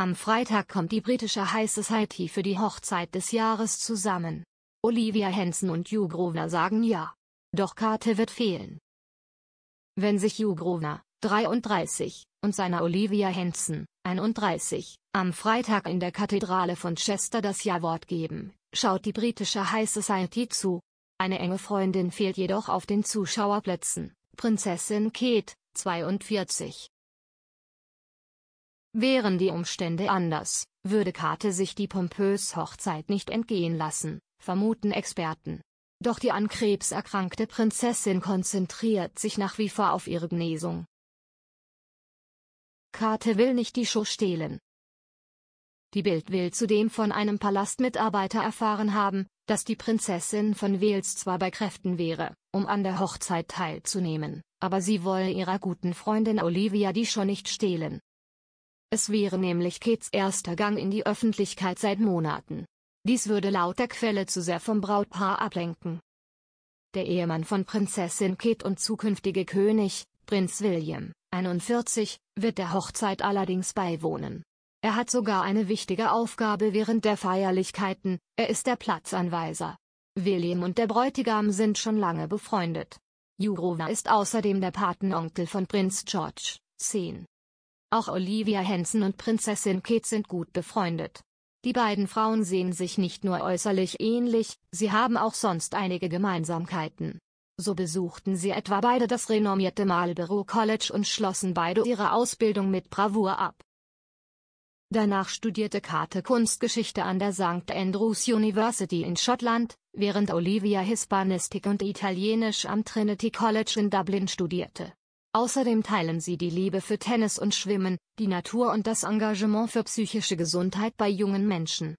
Am Freitag kommt die britische High Society für die Hochzeit des Jahres zusammen. Olivia Henson und Hugh Grosvenor sagen ja. Doch Karte wird fehlen. Wenn sich Hugh Grosvenor, 33, und seiner Olivia Henson, 31, am Freitag in der Kathedrale von Chester das Ja-Wort geben, schaut die britische High Society zu. Eine enge Freundin fehlt jedoch auf den Zuschauerplätzen, Prinzessin Kate, 42. Wären die Umstände anders, würde Kate sich die pompös Hochzeit nicht entgehen lassen, vermuten Experten. Doch die an Krebs erkrankte Prinzessin konzentriert sich nach wie vor auf ihre Genesung. Kate will nicht die Show stehlen. Die Bild will zudem von einem Palastmitarbeiter erfahren haben, dass die Prinzessin von Wales zwar bei Kräften wäre, um an der Hochzeit teilzunehmen, aber sie wolle ihrer guten Freundin Olivia die Show nicht stehlen. Es wäre nämlich Kates erster Gang in die Öffentlichkeit seit Monaten. Dies würde laut der Quelle zu sehr vom Brautpaar ablenken. Der Ehemann von Prinzessin Kate und zukünftige König, Prinz William, 41, wird der Hochzeit allerdings beiwohnen. Er hat sogar eine wichtige Aufgabe während der Feierlichkeiten, er ist der Platzanweiser. William und der Bräutigam sind schon lange befreundet. Jurova ist außerdem der Patenonkel von Prinz George, 10. Auch Olivia Henson und Prinzessin Kate sind gut befreundet. Die beiden Frauen sehen sich nicht nur äußerlich ähnlich, sie haben auch sonst einige Gemeinsamkeiten. So besuchten sie etwa beide das renommierte Marlborough College und schlossen beide ihre Ausbildung mit Bravour ab. Danach studierte Kate Kunstgeschichte an der St. Andrews University in Schottland, während Olivia Hispanistik und Italienisch am Trinity College in Dublin studierte. Außerdem teilen sie die Liebe für Tennis und Schwimmen, die Natur und das Engagement für psychische Gesundheit bei jungen Menschen.